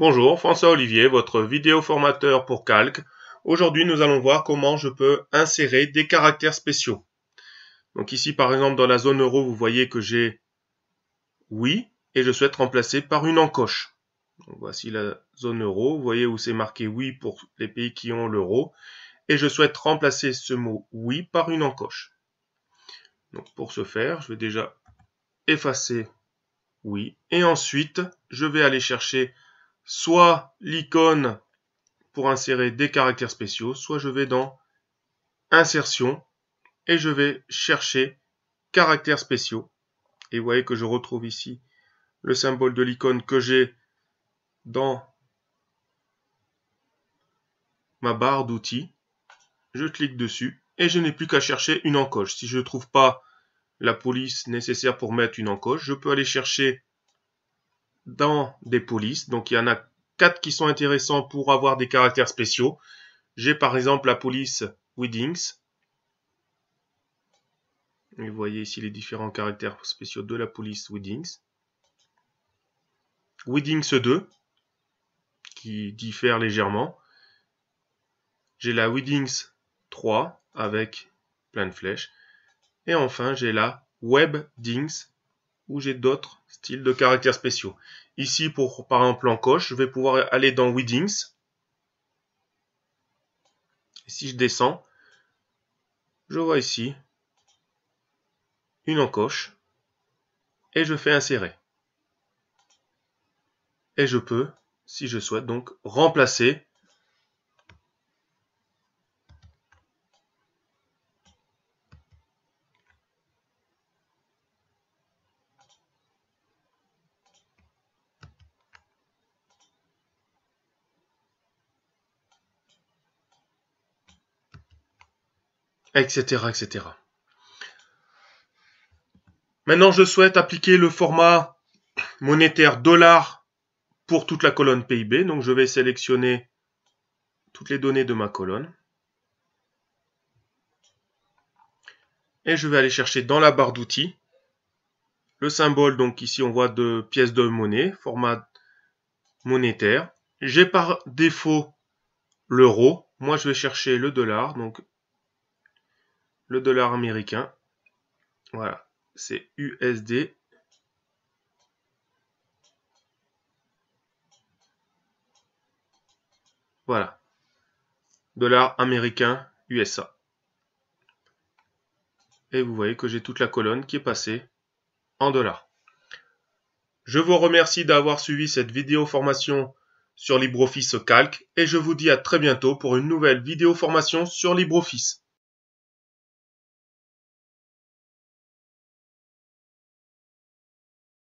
Bonjour, François Olivier, votre vidéo formateur pour Calc. Aujourd'hui, nous allons voir comment je peux insérer des caractères spéciaux. Donc ici, par exemple, dans la zone euro, vous voyez que j'ai oui et je souhaite remplacer par une encoche. voici la zone euro. Vous voyez où c'est marqué oui pour les pays qui ont l'euro. Et je souhaite remplacer ce mot oui par une encoche. Donc pour ce faire, je vais déjà effacer oui. Et ensuite, je vais aller chercher soit l'icône pour insérer des caractères spéciaux, soit je vais dans insertion et je vais chercher caractères spéciaux. Et vous voyez que je retrouve ici le symbole de l'icône que j'ai dans ma barre d'outils. Je clique dessus et je n'ai plus qu'à chercher une encoche. Si je ne trouve pas la police nécessaire pour mettre une encoche, je peux aller chercher dans des polices. Donc il y en a quatre qui sont intéressants pour avoir des caractères spéciaux. J'ai par exemple la police Weddings. Vous voyez ici les différents caractères spéciaux de la police Weddings. Weddings 2, qui diffère légèrement. J'ai la Weddings 3 avec plein de flèches. Et enfin, j'ai la Webdings ou j'ai d'autres styles de caractères spéciaux. Ici, pour, par exemple, en coche, je vais pouvoir aller dans Widings. si je descends, je vois ici une encoche et je fais insérer. Et je peux, si je souhaite, donc remplacer etc., etc. Maintenant, je souhaite appliquer le format monétaire dollar pour toute la colonne PIB. Donc, je vais sélectionner toutes les données de ma colonne. Et je vais aller chercher dans la barre d'outils le symbole, donc ici on voit de pièces de monnaie, format monétaire. J'ai par défaut l'euro. Moi, je vais chercher le dollar. Donc, le dollar américain. Voilà, c'est USD. Voilà. Dollar américain USA. Et vous voyez que j'ai toute la colonne qui est passée en dollars. Je vous remercie d'avoir suivi cette vidéo formation sur LibreOffice Calc et je vous dis à très bientôt pour une nouvelle vidéo formation sur LibreOffice.